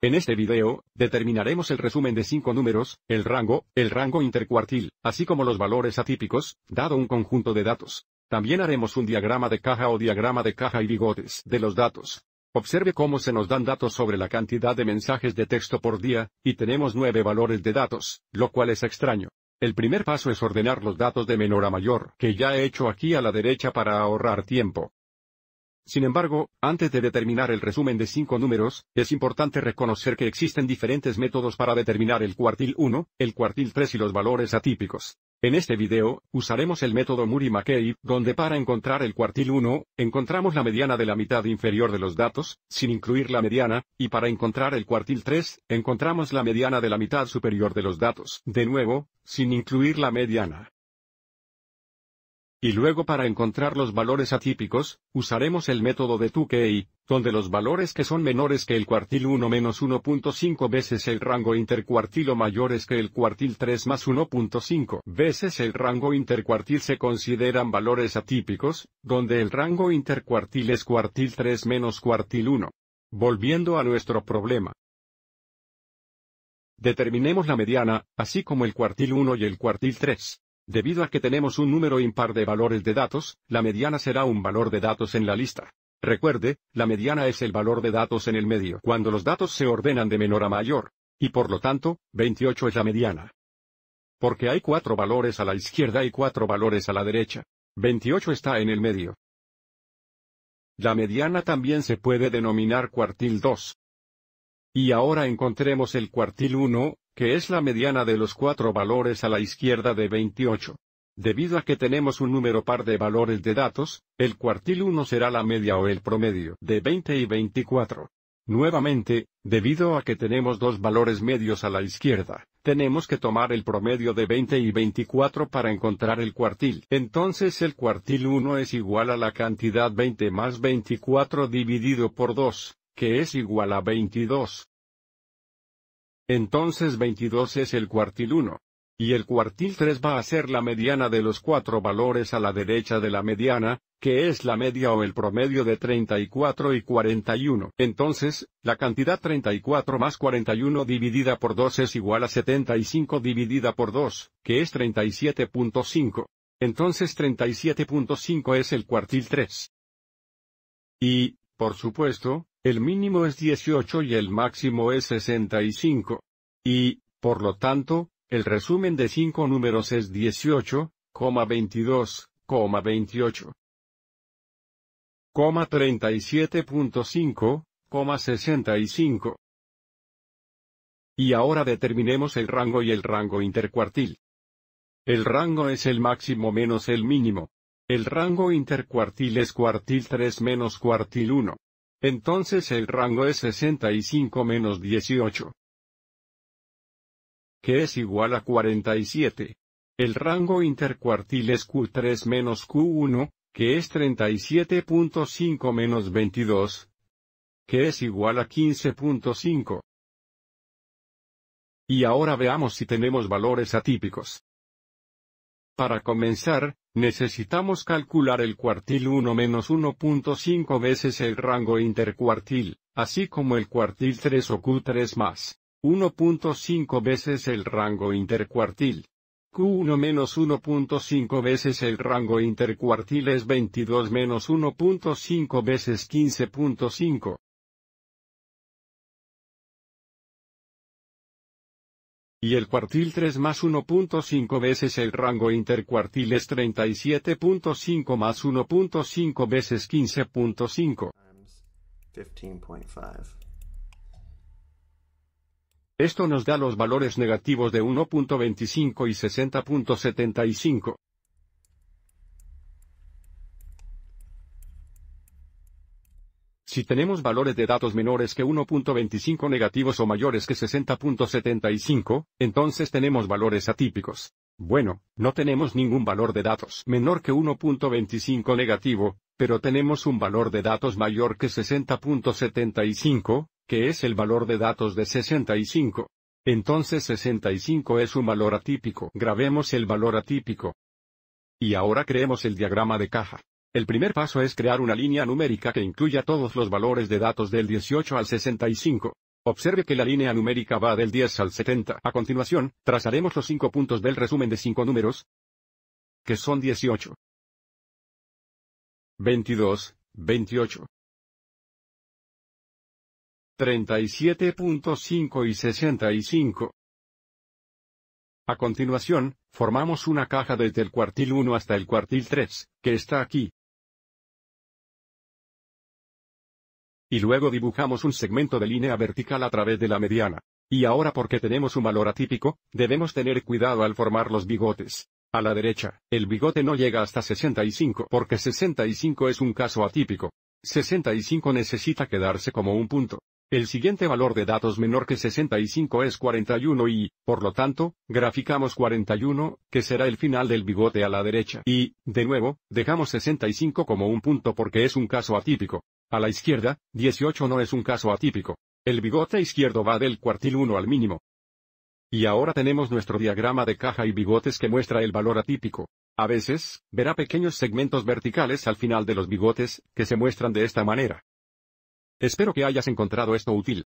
En este video, determinaremos el resumen de cinco números, el rango, el rango intercuartil, así como los valores atípicos, dado un conjunto de datos. También haremos un diagrama de caja o diagrama de caja y bigotes de los datos. Observe cómo se nos dan datos sobre la cantidad de mensajes de texto por día, y tenemos nueve valores de datos, lo cual es extraño. El primer paso es ordenar los datos de menor a mayor, que ya he hecho aquí a la derecha para ahorrar tiempo. Sin embargo, antes de determinar el resumen de cinco números, es importante reconocer que existen diferentes métodos para determinar el cuartil 1, el cuartil 3 y los valores atípicos. En este video, usaremos el método Murray-McKay, donde para encontrar el cuartil 1, encontramos la mediana de la mitad inferior de los datos, sin incluir la mediana, y para encontrar el cuartil 3, encontramos la mediana de la mitad superior de los datos, de nuevo, sin incluir la mediana. Y luego para encontrar los valores atípicos, usaremos el método de Tukey, donde los valores que son menores que el cuartil 1 menos 1.5 veces el rango intercuartil o mayores que el cuartil 3 más 1.5 veces el rango intercuartil se consideran valores atípicos, donde el rango intercuartil es cuartil 3 menos cuartil 1. Volviendo a nuestro problema. Determinemos la mediana, así como el cuartil 1 y el cuartil 3. Debido a que tenemos un número impar de valores de datos, la mediana será un valor de datos en la lista. Recuerde, la mediana es el valor de datos en el medio cuando los datos se ordenan de menor a mayor. Y por lo tanto, 28 es la mediana. Porque hay cuatro valores a la izquierda y cuatro valores a la derecha. 28 está en el medio. La mediana también se puede denominar cuartil 2. Y ahora encontremos el cuartil 1, que es la mediana de los cuatro valores a la izquierda de 28. Debido a que tenemos un número par de valores de datos, el cuartil 1 será la media o el promedio de 20 y 24. Nuevamente, debido a que tenemos dos valores medios a la izquierda, tenemos que tomar el promedio de 20 y 24 para encontrar el cuartil. Entonces el cuartil 1 es igual a la cantidad 20 más 24 dividido por 2, que es igual a 22. Entonces 22 es el cuartil 1. Y el cuartil 3 va a ser la mediana de los cuatro valores a la derecha de la mediana, que es la media o el promedio de 34 y 41. Entonces, la cantidad 34 más 41 dividida por 2 es igual a 75 dividida por 2, que es 37.5. Entonces 37.5 es el cuartil 3. Y, por supuesto, el mínimo es 18 y el máximo es 65. Y, por lo tanto, el resumen de cinco números es 18, Y ahora determinemos el rango y el rango intercuartil. El rango es el máximo menos el mínimo. El rango intercuartil es cuartil 3 menos cuartil 1. Entonces el rango es 65 menos 18. Que es igual a 47. El rango intercuartil es Q3 menos Q1, que es 37.5 menos 22. Que es igual a 15.5. Y ahora veamos si tenemos valores atípicos. Para comenzar, necesitamos calcular el cuartil 1 menos 1.5 veces el rango intercuartil, así como el cuartil 3 o Q3 más 1.5 veces el rango intercuartil. Q1 menos 1.5 veces el rango intercuartil es 22 menos 1.5 veces 15.5. y el cuartil 3 más 1.5 veces el rango intercuartil es 37.5 más 1.5 veces 15.5. Esto nos da los valores negativos de 1.25 y 60.75. Si tenemos valores de datos menores que 1.25 negativos o mayores que 60.75, entonces tenemos valores atípicos. Bueno, no tenemos ningún valor de datos menor que 1.25 negativo, pero tenemos un valor de datos mayor que 60.75, que es el valor de datos de 65. Entonces 65 es un valor atípico. Grabemos el valor atípico. Y ahora creemos el diagrama de caja. El primer paso es crear una línea numérica que incluya todos los valores de datos del 18 al 65. Observe que la línea numérica va del 10 al 70. A continuación, trazaremos los cinco puntos del resumen de cinco números, que son 18, 22, 28, 37.5 y 65. A continuación, formamos una caja desde el cuartil 1 hasta el cuartil 3, que está aquí. Y luego dibujamos un segmento de línea vertical a través de la mediana. Y ahora porque tenemos un valor atípico, debemos tener cuidado al formar los bigotes. A la derecha, el bigote no llega hasta 65 porque 65 es un caso atípico. 65 necesita quedarse como un punto. El siguiente valor de datos menor que 65 es 41 y, por lo tanto, graficamos 41, que será el final del bigote a la derecha. Y, de nuevo, dejamos 65 como un punto porque es un caso atípico. A la izquierda, 18 no es un caso atípico. El bigote izquierdo va del cuartil 1 al mínimo. Y ahora tenemos nuestro diagrama de caja y bigotes que muestra el valor atípico. A veces, verá pequeños segmentos verticales al final de los bigotes, que se muestran de esta manera. Espero que hayas encontrado esto útil.